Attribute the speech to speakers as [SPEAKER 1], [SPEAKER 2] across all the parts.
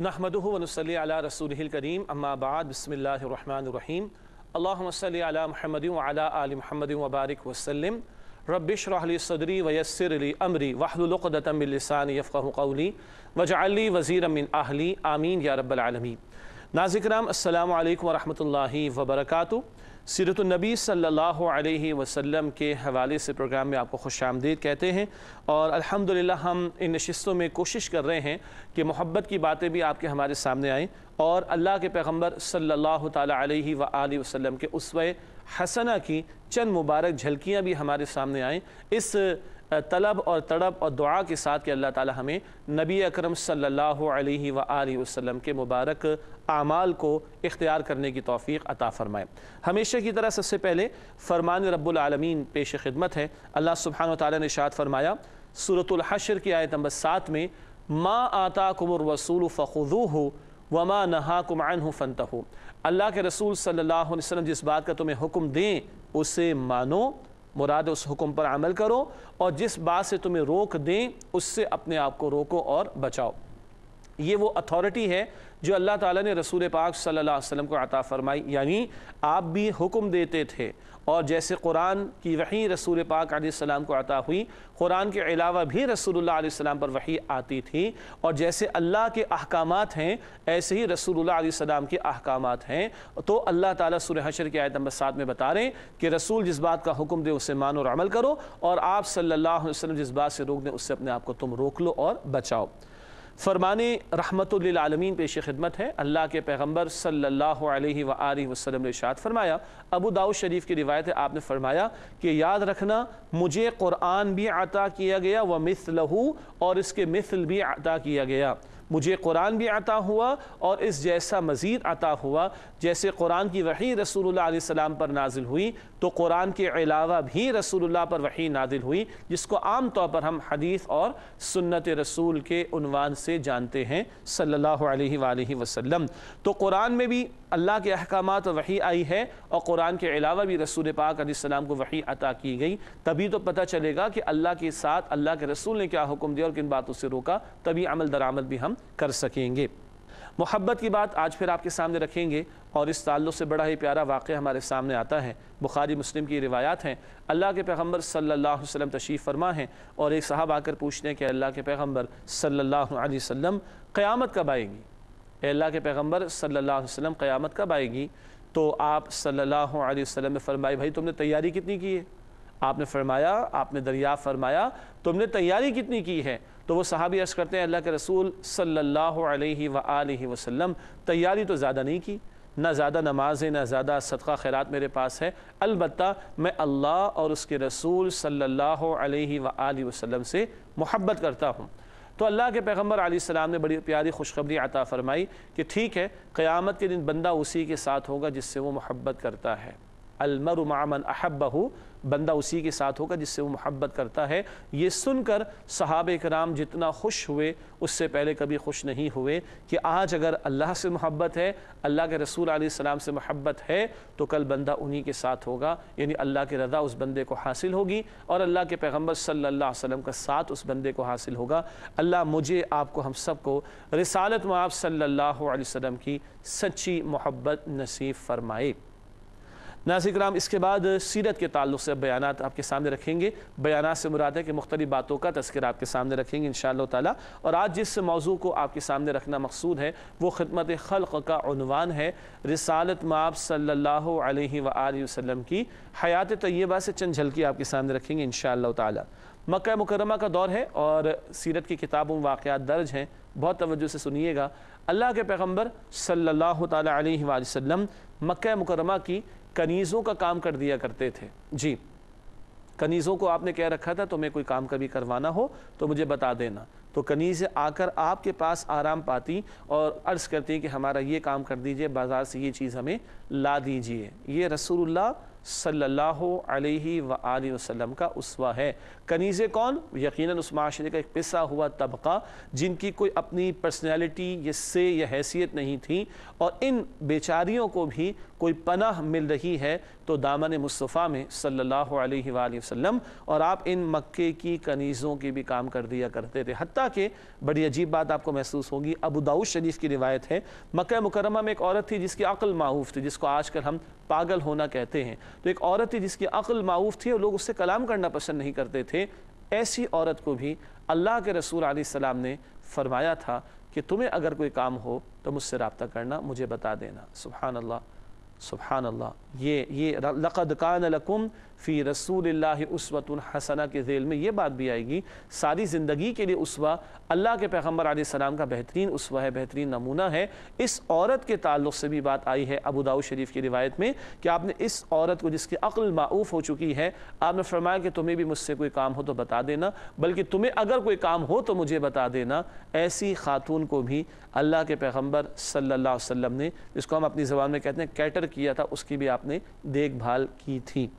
[SPEAKER 1] नहमद वनसली अला रसूल करीम अम्माबाद बसमीम अल्लाम अला महमद आल महमद वबारक वसलम रबिशरली सदरी वयसरली अमरी वाहलुलतमिलसान यफ़ाक़ली वजाली वज़ी अमिन आहली आमीन या रब्बालमी नाजिक्राम अल्लाम वरहमल वबरकू सीरतनबी सल्लल्लाहु अलैहि वसल्लम के हवाले से प्रोग्राम में आपको खुश आमदीद कहते हैं और अल्हम्दुलिल्लाह हम इन नशस्तों में कोशिश कर रहे हैं कि मोहब्बत की बातें भी आपके हमारे सामने आएँ और अल्लाह के पैगम्बर सल्लल्लाहु अलैहि वसल्लम के उसव हसना की चंद मुबारक झलकियाँ भी हमारे सामने आएँ इस तलब और तड़प और दुआ के साथ कि अल्लाह ताला हमें नबी अकरम सल्लल्लाहु अलैहि वसल्लम के मुबारक आमाल को इख्तियार करने की तोफ़ी अता फ़रमाए हमेशा की तरह सबसे पहले फरमान रबालमीन पेश खिदमत है अल्लाह सुबहान ताली ने शाद फरमाया सूरतलहशर की आयत नंबर सात में माँ आता कुमर वसूल फ़ुदू हो वमा नहा कुमान हो फ़नत हो अल्लाह के रसूल सल्ला वसम जिस बात का तुम्हें हुक्म दें उसे मानो मुराद उस हुक्म पर अमल करो और जिस बात से तुम्हें रोक दें उससे अपने आप को रोको और बचाओ ये वो अथॉरिटी है जो अल्लाह ताला ने रसूल पाक सल्लल्लाहु अलैहि वसल्लम को अता फरमाई यानी आप भी हुक्म देते थे और जैसे कुरान की वही रसूल पाक सलाम को अता हुई कुरान के अलावा भी रसूलुल्लाह सलाम पर वही आती थी और जैसे अल्लाह के अहकाम हैं ऐसे ही रसूलुल्लाह सलाम के अहकाम हैं तो अल्लाह ताला सूर्य हशर की आयत नंबर सात में बता रहे हैं कि रसूल जिस बात का हुक्म दे उसे मानो और अमल करो और आप सल्लल्लाहु अलैहि वसल्लम जिस बात से रोक दें उससे अपने आप को तुम रोक लो और बचाओ फरमाने रहमतुल्लिलआलमीन पेश खिदमत है अल्लाह के पैगम्बर सल्लल्लाहु अलैहि वसल्लम ने शाद फरमाया अबू दाऊ शरीफ की रिवायत है आपने फरमाया कि याद रखना मुझे क़ुरान भी अता किया गया व मिसलहू और इसके मिसल भी अता किया गया मुझे कुरान भी आता हुआ और इस जैसा मज़ीद आता हुआ जैसे कुरान की वही रसूलुल्लाह अलैहि पर नाजिल हुई तो कुरान के अलावा भी रसूलुल्लाह पर वही नाजिल हुई जिसको आम तौर पर हम हदीस और सुन्नत रसूल के उनवान से जानते हैं सल्लल्लाहु अलैहि वसल्लम तो कुरान में भी अल्लाह के अहकाम तो वही आई है और कुरान के अलावा भी रसूल पाक आसमाम को वही अता की गई तभी तो पता चलेगा कि अल्लाह के साथ अल्लाह के रसूल ने क्या हुक्म दिया और किन बातों से रोका तभी अमल दरामद भी हम कर सकेंगे मोहब्बत की बात आज फिर आपके सामने रखेंगे और इस ताल्लुक़ से बड़ा ही प्यारा वाक़ हमारे सामने आता है बुखारी मुस्लिम की रिवायात हैं अल्लाह के पैगम्बर सल्ला वसम तशीफ़ फरमा हैं और एक साहब आकर पूछते हैं कि अल्लाह के पैगम्बर सल्ला वसम क़्यामत कब आएंगी अल्लाह के पैगम्बर सल्ला वसम क़्यामत कब आएगी तो आप सल्ला वसम ने फरमाई भाई तुमने तैयारी कितनी की है आपने फरमाया आपने दरिया फरमाया तुमने तैयारी कितनी की है तो वो साहबी अर्ज़ करते हैं अल्लाह के रसूल सल्ला अलैहि तैयारी तो ज़्यादा नहीं की ना ज़्यादा नमाज है ना ज़्यादा सदका ख़ैरत मेरे पास है अलबत् मैं अल्लाह और उसके रसूल सल्ला अलैहि से मुहबत करता हूँ तो अल्लाह के पैगम्बर आलम ने बड़ी प्यारी खुशखबरी अता फ़रमाई कि ठीक है क़्यामत के दिन बंदा उसी के साथ होगा जिससे वो मोहब्बत करता है अलमर मामन हो बंदा उसी के साथ होगा जिससे वो मोहब्बत करता है ये सुनकर सहाब कराम जितना खुश हुए उससे पहले कभी खुश नहीं हुए कि आज अगर अल्लाह से मोहब्बत है अल्लाह के रसूल सलाम से मोहब्बत है तो कल बंदा उन्हीं के साथ होगा यानी अल्लाह की रजा उस बंदे को हासिल होगी और अल्लाह के पैगम्बर सल्ला वसम का साथ उस बंदे को हासिल होगा अल्लाह मुझे आपको हम सबको रिसालत माप सल्ला वसम की सच्ची मोहब्बत नसीब फरमाए नाजिक राम इसके बाद सीरत के ताल्लुक से बयान आपके सामने रखेंगे बयान से मुराद है कि मुख्तलि बातों का तस्कर आपके सामने रखेंगे इन शाह और आज जिस मौजू को आपके सामने रखना मकसूद है वो खदमत खल़ का है रिसालत माप सल्ला वसम की हयात तय्यबा से चंद झलकी आपके सामने रखेंगे इन ताला मक् मुकरमा का दौर है और सीरत की किताबों वाक़ दर्ज हैं बहुत तवज्जो से सुनिएगा अल्लाह के पैगम्बर सल्ला तसम मक् मुकरमा की कनीज़ों का काम कर दिया करते थे जी कनीज़ों को आपने कह रखा था तुम्हें कोई काम कभी करवाना हो तो मुझे बता देना तो कनीज़ आकर आपके पास आराम पाती और अर्ज़ करती कि हमारा ये काम कर दीजिए बाज़ार से ये चीज़ हमें ला दीजिए ये रसूलुल्लाह सल्लल्लाहु अलैहि व वसल्लम का उसवा है कनीज़े कौन यकीनन उस माशरे का एक पिसा हुआ तबका जिनकी कोई अपनी पर्सनैलिटी से या हैसियत नहीं थी और इन बेचारियों को भी कोई पनाह मिल रही है तो दामन मुस्तफ़ा में सल्लल्लाहु अलैहि वसल्लम और आप इन मक्के की कनीज़ों के भी काम कर दिया करते थे हती कि बड़ी अजीब बात आपको महसूस होगी अबू दाऊद शरीफ की रिवायत है मक् मुकरमा में एक औरत थी जिसकी अक्ल मारूफ थी जिसको जिसको आजकल हम पागल होना कहते हैं तो एक औरत थी जिसकी अक्ल मारूफ थी और लोग उससे कलाम करना पसंद नहीं करते थे ऐसी औरत को भी अल्लाह के रसूल सलाम ने फरमाया था कि तुम्हें अगर कोई काम हो तो मुझसे रबता करना मुझे बता देना सुबहानल्ला सुबहानल्ला ये ये लक़द कान लकुम फ़ी रसूल उसवत हसना के जेल में ये बात भी आएगी सारी ज़िंदगी के लिए उसवा अल्लाह के पैगम्बर सलाम का बेहतरीन उसवा है बेहतरीन नमूना है इस औरत के ताल्लुक से भी बात आई है अबूदाऊ शरीफ की रिवायत में कि आपने इस औरत को जिसकी अक्ल माऊफ़ हो चुकी है आपने फरमाया कि तुम्हें भी मुझसे कोई काम हो तो बता देना बल्कि तुम्हें अगर कोई काम हो तो मुझे बता देना ऐसी खातून को भी अल्लाह के पैगम्बर सल्ला वसम ने जिसको हम अपनी ज़बान में कहते हैं कैटर किया था उसकी भी आपने देखभाल की थी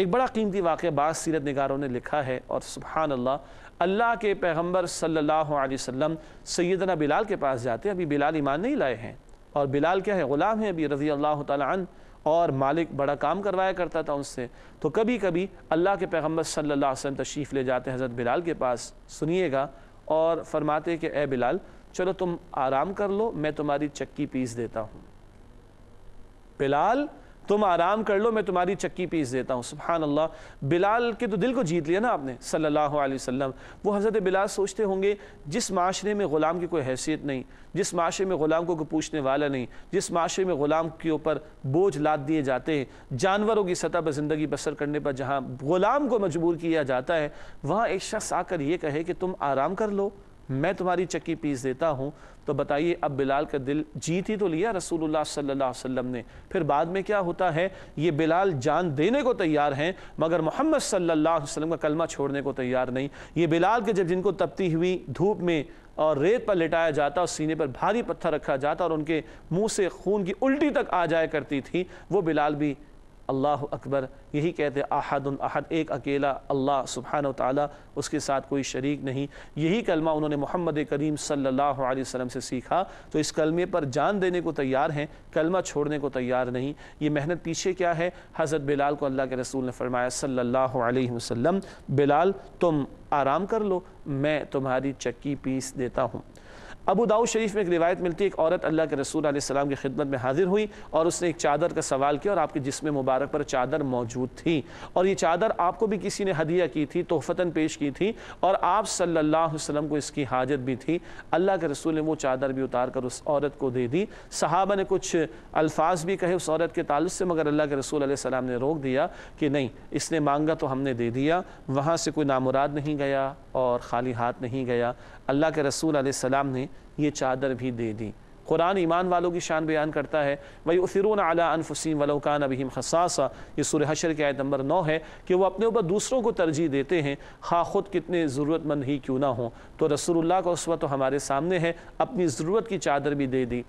[SPEAKER 1] एक बड़ा कीमती वाक़ बाज़ सीरत नगारों ने लिखा है और सुबहान अल्लाह अल्लाह के पैगम्बर सल्लल्लाहु अलैहि वसल्लम सैदना बिलाल के पास जाते हैं अभी बिलाल ईमान नहीं लाए हैं और बिलाल क्या है ग़ुलाम है अभी रज़ी अल्लाह तन और मालिक बड़ा काम करवाया करता था उनसे तो कभी कभी अल्लाह के पैगम्बर सल्ला वसम तशरीफ़ ले जाते हैं हज़रत बिलाल के पास सुनिएगा और फरमाते कि ए बिलाल चलो तुम आराम कर लो मैं तुम्हारी चक्की पीस देता हूँ बिलाल तुम आराम कर लो मैं तुम्हारी चक्की पीस देता हूँ सुबहान अल्लाह बिलाल के तो दिल को जीत लिया ना आपने सल्लल्लाहु अलैहि वसल्लम वो हज़रत बिलाल सोचते होंगे जिस माशरे में ग़ुलाम की कोई हैसियत नहीं जिस माशरे में ग़ुलाम को कोई पूछने वाला नहीं जिस माशरे में ग़ुलाम के ऊपर बोझ लाद दिए जाते हैं जानवरों की सतह पर ज़िंदगी बसर करने पर जहाँ ग़ुलाम को मजबूर किया जाता है वहाँ एक शख्स आकर ये कहे कि तुम आराम कर लो मैं तुम्हारी चक्की पीस देता हूँ तो बताइए अब बिलाल का दिल जीत ही तो लिया रसूलुल्लाह सल्लल्लाहु अलैहि वसल्लम ने फिर बाद में क्या होता है ये बिलाल जान देने को तैयार हैं मगर मोहम्मद सल्लल्लाहु अलैहि वसल्लम का कलमा छोड़ने को तैयार नहीं ये बिलाल के जब जिनको तपती हुई धूप में और रेत पर लिटाया जाता और सीने पर भारी पत्थर रखा जाता और उनके मुँह से खून की उल्टी तक आ जाया करती थी वो बिलाल भी अल्लाह अकबर यही कहते हैं एक अकेला अल्लाह सुबहान ताली उसके साथ कोई शरीक नहीं यही कलमा उन्होंने मोहम्मद करीम सल्लल्लाहु अलैहि वसल्लम से सीखा तो इस कलमे पर जान देने को तैयार हैं कलमा छोड़ने को तैयार नहीं ये मेहनत पीछे क्या है हज़रत बिलाल को अल्लाह के रसूल ने फरमाया सल्लल्लाहु अलैहि वसल्लम बिलाल तुम आराम कर लो मैं तुम्हारी चक्की पीस देता हूँ अबू दाऊद शरीफ में एक रिवायत मिलती है एक औरत अल्लाह के रसूल आसमाम की खिदमत में हाजिर हुई और उसने एक चादर का सवाल किया और आपके जिसम मुबारक पर चादर मौजूद थी और ये चादर आपको भी किसी ने हदिया की थी तोहफ़ता पेश की थी और आप सल्ला वसम को इसकी हाजत भी थी अल्लाह के रसूल ने वो चादर भी उतार कर उस औरत को दे दी साहबा ने कुछ अल्फाज भी कहे उस औरत के तालु से मगर अल्लाह के रसूल सलाम ने रोक दिया कि नहीं इसने मांगा तो हमने दे दिया वहाँ से कोई नामुराद नहीं गया और ख़ाली हाथ नहीं गया अल्लाह के रसूल सलाम ने यह चादर भी दे दी कुरान ईमान वालों की शान बयान करता है वही उसिरून अला अनफुसिन वलौकान अबीम खसासा ये सुर हशर के आयत नंबर नौ है कि वह अपने ऊपर दूसरों को तरजीह देते हैं खा खुद कितने ज़रूरतमंद ही क्यों ना हों तो रसोल्ला का उस तो हमारे सामने है अपनी ज़रूरत की चादर भी दे दी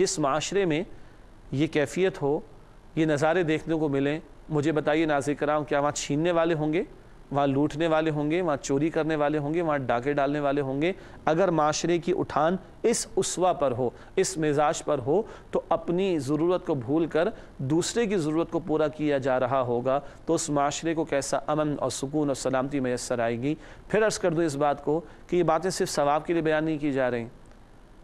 [SPEAKER 1] जिस माशरे में ये कैफियत हो ये नज़ारे देखने को मिलें मुझे बताइए नाजिक कराऊँ क्या वहाँ छीनने वाले होंगे वहाँ लूटने वाले होंगे वहाँ चोरी करने वाले होंगे वहाँ डाके डालने वाले होंगे अगर माशरे की उठान इस उसवा पर हो इस मिजाज पर हो तो अपनी ज़रूरत को भूल कर दूसरे की ज़रूरत को पूरा किया जा रहा होगा तो उस माशरे को कैसा अमन और सुकून और सलामती मैसर आएगी फिर अर्ज़ कर दूँ इस बात को कि ये बातें सिर्फ सवाब के लिए बयान नहीं की जा रही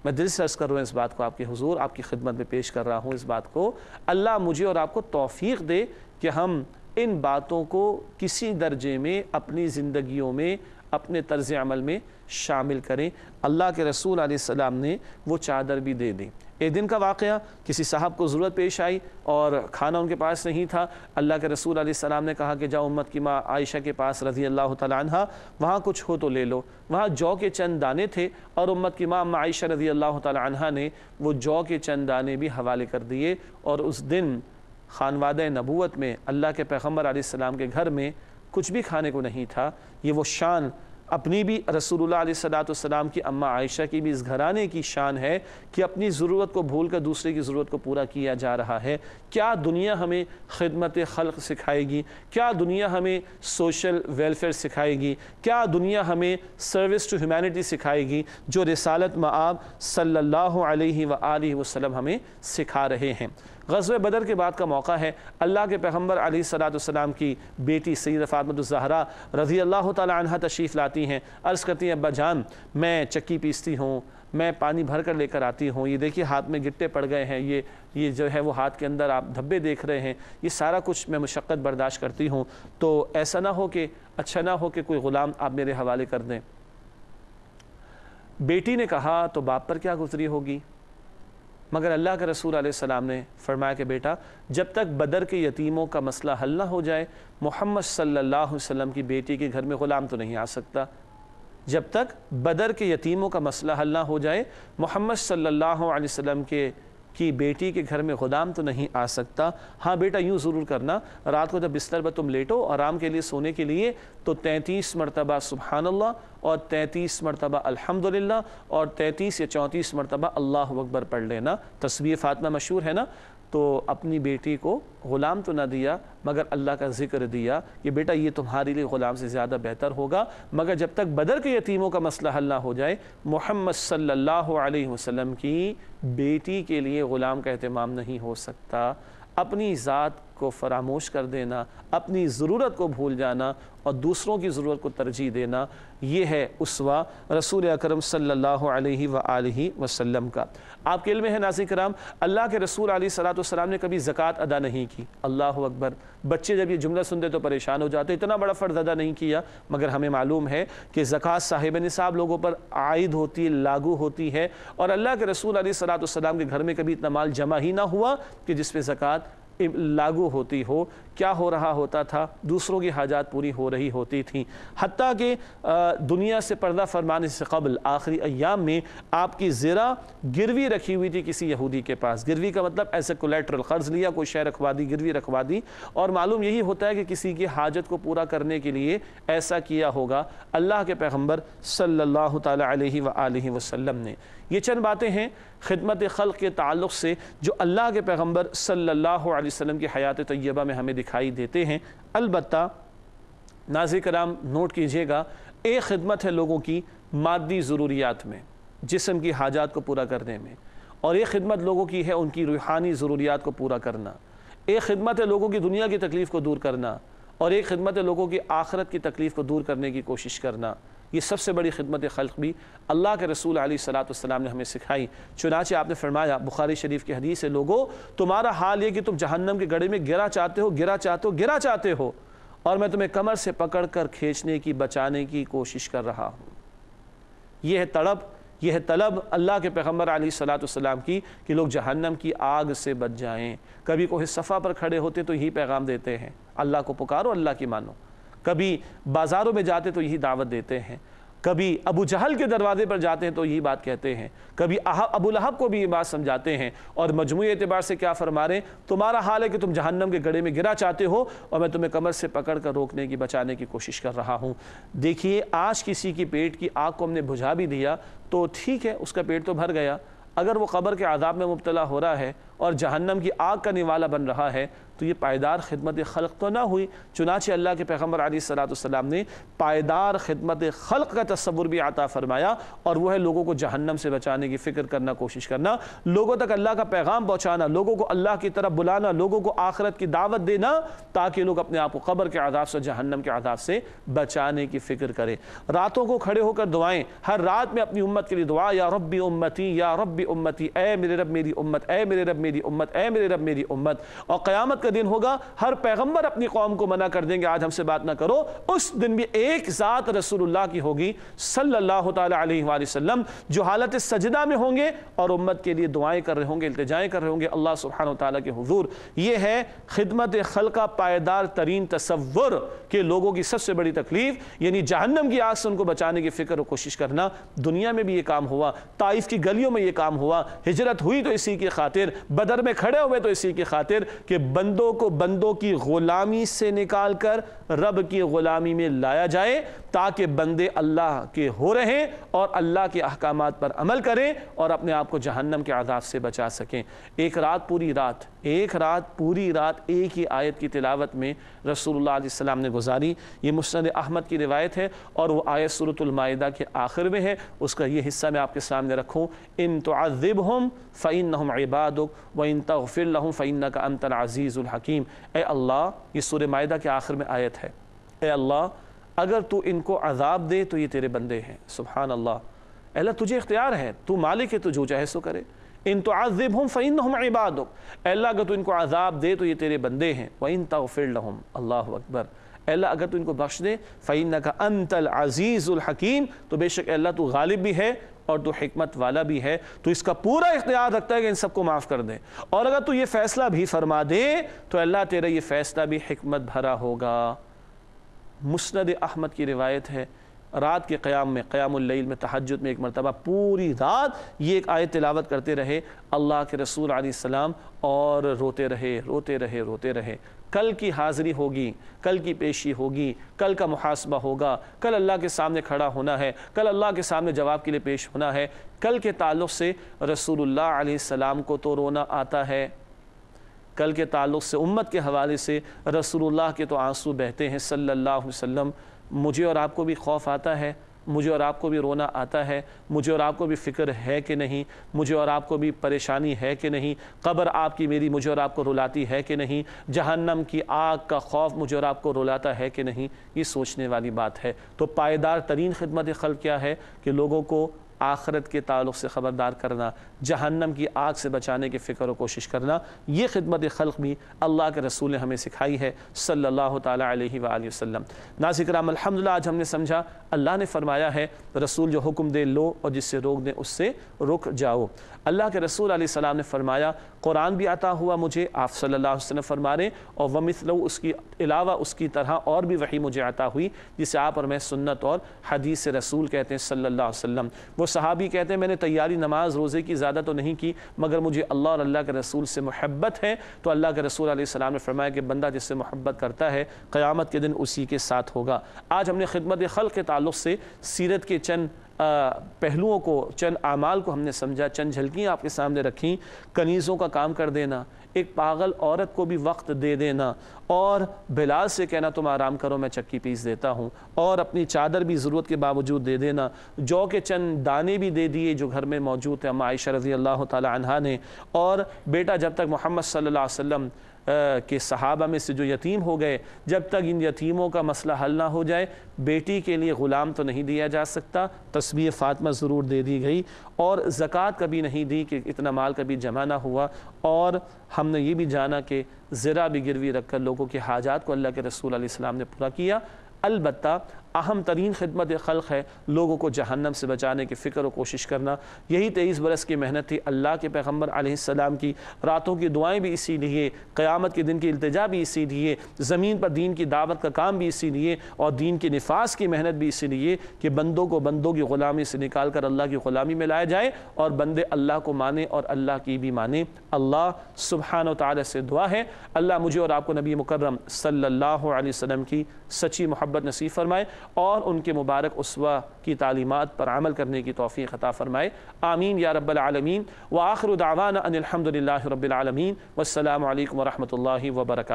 [SPEAKER 1] मैं दिल से अर्ज़ कर रहा हूँ इस बात को आपके हुजूर आपकी खिदमत में पेश कर रहा हूँ इस बात को अल्लाह मुझे और आपको तोफ़ी दे कि हम इन बातों को किसी दर्जे में अपनी ज़िंदगियों में अपने तर्ज अमल में शामिल करें अल्लाह के रसूल आसमाम ने वो चादर भी दे दी एक दिन का वाक़ किसी साहब को ज़रूरत पेश आई और खाना उनके पास नहीं था अल्लाह के रसूल आसमाम ने कहा कि जाओ उम्मत की माँ आयशा के पास रजी अल्लाह तहा वहाँ कुछ हो तो ले लो वहाँ जौ के चंद दाने थे और उम्मत की माँ आयशा रजी अल्लाह तहा ने वो जौ के चंद दाने भी हवाले कर दिए और उस दिन खानवाद नबूत में अल्लाह के पैगम्बर आसमाम के घर में कुछ भी खाने को नहीं था ये वो शान अपनी भी सलाम की अम्मा आयशा की भी इस घराने की शान है कि अपनी ज़रूरत को भूल कर दूसरे की ज़रूरत को पूरा किया जा रहा है क्या दुनिया हमें खिदमत खल़ सिखाएगी क्या दुनिया हमें सोशल वेलफेयर सिखाएगी क्या दुनिया हमें सर्विस टू ह्यूमैनिटी सिखाएगी जो रिसालत मआब सल्ला वसलम हमें सिखा रहे हैं गजब बदर के बाद का मौका है अल्लाह के पैगम्बर अली सलाम की बेटी सैद फ़ातमतज़हरा रज़ी अल्लाह तह तशरीफ़ लाती हैं अर्ज़ करती हैं अब्बा जान मैं चक्की पीसती हूँ मैं पानी भर कर लेकर आती हूँ ये देखिए हाथ में गिट्टे पड़ गए हैं ये ये जो है वो हाथ के अंदर आप धब्बे देख रहे हैं ये सारा कुछ मैं मशक्क़त बर्दाश्त करती हूँ तो ऐसा ना हो कि अच्छा ना हो कि कोई ग़ुलाम आप मेरे हवाले कर दें बेटी ने कहा तो बाप पर क्या गुजरी होगी मगर अल्लाह के रसूल सलाम ने फरमाया कि बेटा जब तक बदर के यतीमों का मसला हल ना हो जाए मोहम्मद सल्लल्लाहु अलैहि वसल्लम की बेटी के घर में ग़ुलाम तो नहीं आ सकता जब तक बदर के यतीमों का मसला हल ना हो जाए मोहम्मद सल्लल्लाहु अलैहि वसल्लम के कि बेटी के घर में गोदाम तो नहीं आ सकता हाँ बेटा यूँ ज़रूर करना रात को जब बिस्तर पर तुम लेटो आराम के लिए सोने के लिए तो तैंतीस मरतबा सुबहानल्ला और तैंतीस मरतबा अल्हम्दुलिल्लाह और तैंतीस या चौंतीस मरतबा अल्लाह अकबर पढ़ लेना तस्वीर फ़ातमा मशहूर है ना तो अपनी बेटी को ग़ुलाम तो ना दिया मगर अल्लाह का जिक्र दिया कि बेटा ये तुम्हारे लिए ग़ुलाम से ज़्यादा बेहतर होगा मगर जब तक बदर के यतीमों का मसला हल ना हो जाए मोहम्मद सल्लल्लाहु अलैहि वसल्लम की बेटी के लिए ग़ुलाम का अहतमाम नहीं हो सकता अपनी ज़ात को फरामोश कर देना अपनी ज़रूरत को भूल जाना और दूसरों की ज़रूरत को तरजीह देना ये है उसवा रसूल अकरम सल्लल्लाहु अलैहि सल्ला वसल्लम का आपके इल्म है नाजिक कराम अल्लाह के रसूल सलाम ने कभी ज़क़़त अदा नहीं की अल्लाह अकबर बच्चे जब ये जुमला सुनते तो परेशान हो जाते इतना बड़ा फ़र्ज़ अदा नहीं किया मगर हमें मालूम है कि ज़क़़त साहिब निसाब लोगों पर आयद होती है लागू होती है और अल्लाह के रसूल सलाम के घर में कभी इतना माल जमा ही ना हुआ कि जिसपे पर ज़क़़त लागू होती हो क्या हो रहा होता था दूसरों की हाजात पूरी हो रही होती थी हती कि दुनिया से पर्दा फरमाने से कबल आखिरी अयाम में आपकी ज़रा गिरवी रखी हुई थी किसी यहूदी के पास गिरवी का मतलब ऐसे कोलेट्रल कर्ज़ लिया कोई शह रखवा दी गिरवी रखवा दी और मालूम यही होता है कि किसी की हाजत को पूरा करने के लिए ऐसा किया होगा अल्लाह के पैगम्बर सल्ला तसल्म ने ये चंद बातें हैं खिदमत खल के ताल्लुक से जो अल्लाह के पैगम्बर सल्लल्लाहु अलैहि वसल्लम की हयात तय्यबा में हमें दिखाई देते हैं अलबत् नाजी कराम नोट कीजिएगा एक खिदमत है लोगों की मादी ज़रूरियात में जिसम की हाजात को पूरा करने में और एक खिदमत लोगों की है उनकी रूहानी ज़रूरियात को पूरा करना एक खिदमत है लोगों की दुनिया की तकलीफ़ को दूर करना और एक खिदमत है लोगों की आखरत की तकलीफ़ को दूर करने की कोशिश करना ये सबसे बड़ी खिदमत खल्क भी अल्लाह के रसूल अली सलाम ने हमें सिखाई चुनाचे आपने फरमाया बुखारी शरीफ की हदीस है लोगों तुम्हारा हाल ये कि तुम जहन्नम के गड़े में गिरा चाहते हो गिरा चाहते हो गिरा चाहते हो और मैं तुम्हें कमर से पकड़ कर खींचने की बचाने की कोशिश कर रहा हूँ यह है तड़प यह है तलब अल्लाह के पैगम्बर सलाम की कि लोग जहन्नम की आग से बच जाएँ कभी कोई सफ़ा पर खड़े होते तो यही पैगाम देते हैं अल्लाह को पुकारो अल्लाह की मानो कभी बाज़ारों में जाते तो यही दावत देते हैं कभी अबू जहल के दरवाजे पर जाते हैं तो यही बात कहते हैं कभी अबू लहब को भी ये बात समझाते हैं और मजमू एतबार से क्या फरमा रहे तुम्हारा हाल है कि तुम जहन्नम के गड़े में गिरा चाहते हो और मैं तुम्हें कमर से पकड़ कर रोकने की बचाने की कोशिश कर रहा हूँ देखिए आज किसी की पेट की आग को हमने बुझा भी दिया तो ठीक है उसका पेट तो भर गया अगर वो कबर के आदाब में मुबतला हो रहा है और जहन्नम की आग का निवाला बन रहा है तो ये पायदार खिदमत खल तो ना हुई चुनाचे अल्लाह के पैगम्बर सलाम ने पायदार खिदमत खल का तस्वुर भी आता फरमाया और वह है लोगों को जहन्नम से बचाने की फ़िक्र करना कोशिश करना लोगों तक अल्लाह का पैगाम पहुँचाना लोगों को अल्लाह की तरफ बुलाना लोगों को आखरत की दावत देना ताकि लोग अपने आप को कबर के आदाब से जहन्नम के आदाब से बचाने की फ़िक्र करें रातों को खड़े होकर दुआएँ हर रात में अपनी उम्मत के लिए दुआ या रब्बी उम्मती या रब्बी उम्मती ए मेरे रब मेरी उम्मत ए मेरे रब मेरी उम्मत ए मेरे रब मेरी उम्मत और क़यामत का दिन होगा हर पैगम्बर अपनी कौम को मना कर देंगे आज हमसे बात ना करो उस दिन भी एक ज़ात रसूलुल्लाह की होगी सल्लल्लाहु अलैहि वसल्लम जो हालत सजदा में होंगे और उम्मत के लिए दुआएं कर रहे होंगे इल्तजाएं कर रहे होंगे अल्लाह सुबहान तला के हजूर ये है खिदमत खल का पायदार तरीन तस्वुर के लोगों की सबसे बड़ी तकलीफ यानी जहन्नम की आज से उनको बचाने की फ़िक्र और कोशिश करना दुनिया में भी ये काम हुआ ताइफ की गलियों में ये काम हुआ हिजरत हुई तो इसी की खातिर बदर में खड़े हुए तो इसी की खातिर कि बंदों को बंदों की ग़ुलामी से निकाल कर रब की ग़ुलामी में लाया जाए ताकि बंदे अल्लाह के हो रहें और अल्लाह के अहकाम पर अमल करें और अपने आप को जहन्नम के आदाब से बचा सकें एक रात पूरी रात एक रात पूरी रात एक ही आयत की तिलावत में रसूलुल्लाह अलैहि ने गुजारी ये मुस्ंद अहमद की रिवायत है और वह आयत सूरतमायदा के आखिर में है उसका यह हिस्सा मैं आपके सामने रखूँ इन तो हम फ़ैन हम इबाद व इन तफ़िर फ़ैन का अंतर अज़ीज़ुलहकीम ए अल्लाह ये सूर के आखिर में आयत है ए अल्लाह अगर तू इनको अजाब दे तो ये तेरे बंदे हैं सुबहान अल्लाह अल्लाह तुझे इख्तियार है तू मालिक है तो जो चाहे सो करे इन तो आज़िब हम फ़ैन हम इबाद अल्लाह अगर तू इनको आज़ाब दे तो ये तेरे बंदे हैं वन तफ़िर लहम अल्लाह अकबर अल्लाह अगर तू इनको बख्श दे फ़ैन का अनतल हकीम तो बेशक अल्लाह तो गालिब भी है और तो हमत वाला भी है तो इसका पूरा इख्तियार रखता है कि इन सबको माफ़ कर दें और अगर तू ये फ़ैसला भी फरमा दे तो अल्लाह तेरा ये फ़ैसला भी हमत भरा होगा मुस्ंद अहमद की रिवायत है रात के क़्याम में क़्यामल में तहजद में एक मरतबा पूरी रात ये एक आयत तिलावत करते रहे अल्लाह के रसूल आसमाम और रोते रहे रोते रहे रोते रहे कल की हाज़िरी होगी कल की पेशी होगी कल का मुहासबा होगा कल अल्लाह के सामने खड़ा होना है कल अल्लाह के सामने जवाब के लिए पेश होना है कल के ताल्लुक़ से रसूलुल्लाह सलाम को तो रोना आता है कल के ताल्लुक़ से उम्मत के हवाले से रसूलुल्लाह के तो आंसू बहते हैं सल्लल्लाहु अलैहि वसल्लम मुझे और आपको भी खौफ आता है मुझे और आपको भी रोना आता है मुझे और आपको भी फ़िक्र है कि नहीं मुझे और आपको भी परेशानी है कि नहीं कब्र आपकी मेरी मुझे और आपको रुलाती है कि नहीं जहन्नम की आग का खौफ मुझे और आपको रुलाता है कि नहीं ये सोचने वाली बात है तो पायदार तरीन खिदमत खल क्या है कि लोगों को आखरत के ताल्लुक से ख़बरदार करना जहन्नम की आग से बचाने की फ़िक्र और कोशिश करना ये खिदमत खल्क भी अल्लाह के रसूल ने हमें सिखाई है सल्ला तसम नाजिक राम अलहमदिल्ला आज हमने समझा अल्लाह ने फरमाया है रसूल जो हुक्म दे लो और जिससे रोक दें उससे रुक जाओ अल्लाह के रसूल सलाम ने फरमाया कुरान भी आता हुआ मुझे आप सल्ला वसलम फरमा रहे और वमिसल उसकी अलावा उसकी तरह और भी वही मुझे आता हुई जिसे आप और मैं सुन्नत और हदीस रसूल कहते हैं सल्ला वसम वो वो सहाबी कहते हैं मैंने तैयारी नमाज रोज़े की ज़्यादा तो नहीं की मगर मुझे अल्लाह और अल्लाह के रसूल से महब्बत है तो अल्लाह के रसूल आसमाम ने फरमाया कि बंदा जिससे महब्बत करता है क़्यामत के दिन उसी के साथ होगा आज हमने खिदमत खल के ताल्लुक से सीरत के चंद पहलुओं को चंद आमाल को हमने समझा चंद झलकियाँ आपके सामने रखी कनीज़ों का काम कर देना एक पागल औरत को भी वक्त दे देना और बिलाल से कहना तुम आराम करो मैं चक्की पीस देता हूँ और अपनी चादर भी ज़रूरत के बावजूद दे देना जौ के चंद दाने भी दे दिए जो घर में मौजूद है अम्मा आयशा रज़ी अल्लाह तह ने और बेटा जब तक मोहम्मद सल्ला वसम के सहाबा में से जो यतीम हो गए जब तक इन यतीमों का मसला हल ना हो जाए बेटी के लिए ग़ुलाम तो नहीं दिया जा सकता तस्वीर फ़ातमा ज़रूर दे दी गई और ज़क़़त कभी नहीं दी कि इतना माल कभी जमा ना हुआ और हमने ये भी जाना कि ज़रा भी गिरवी रख कर लोगों के हाजात को अल्लाह के रसूल आसमाम ने पूरा किया अलबत्ता अहम तरीन खदमत खल़ है लोगों को जहन्नम से बचाने की फ़िक्र कोशिश करना यही तेईस बरस की मेहनत थी अल्लाह के पैगम्बर आसमाम की रातों की दुआएँ भी इसी लिए क़्यामत के दिन की अल्तजा भी इसी लिए ज़मीन पर दीन की दावत का काम भी इसी लिए और दीन के नफाज की मेहनत भी इसी लिए कि बंदों को बंदों की ग़ुलामी से निकाल कर अल्लाह की ग़ुलामी में लाया जाए और बंदे अल्लाह को माने और अल्लाह की भी माने अल्लाह सुबहान तला से दुआ है अल्लाह मुझे और आपको नबी मुकर्रम सल्ला वसम की सच्ची मोहब्बत नसीब फरमाए और उनके मुबारक उसवा की तालीमत पर अमल करने की तोफ़ी ख़ता फ़रमाए आमीन या रबालमीन व आखर दावाना अनिलहमदिल्ला रबालमीन वसलम वरहमल वर्का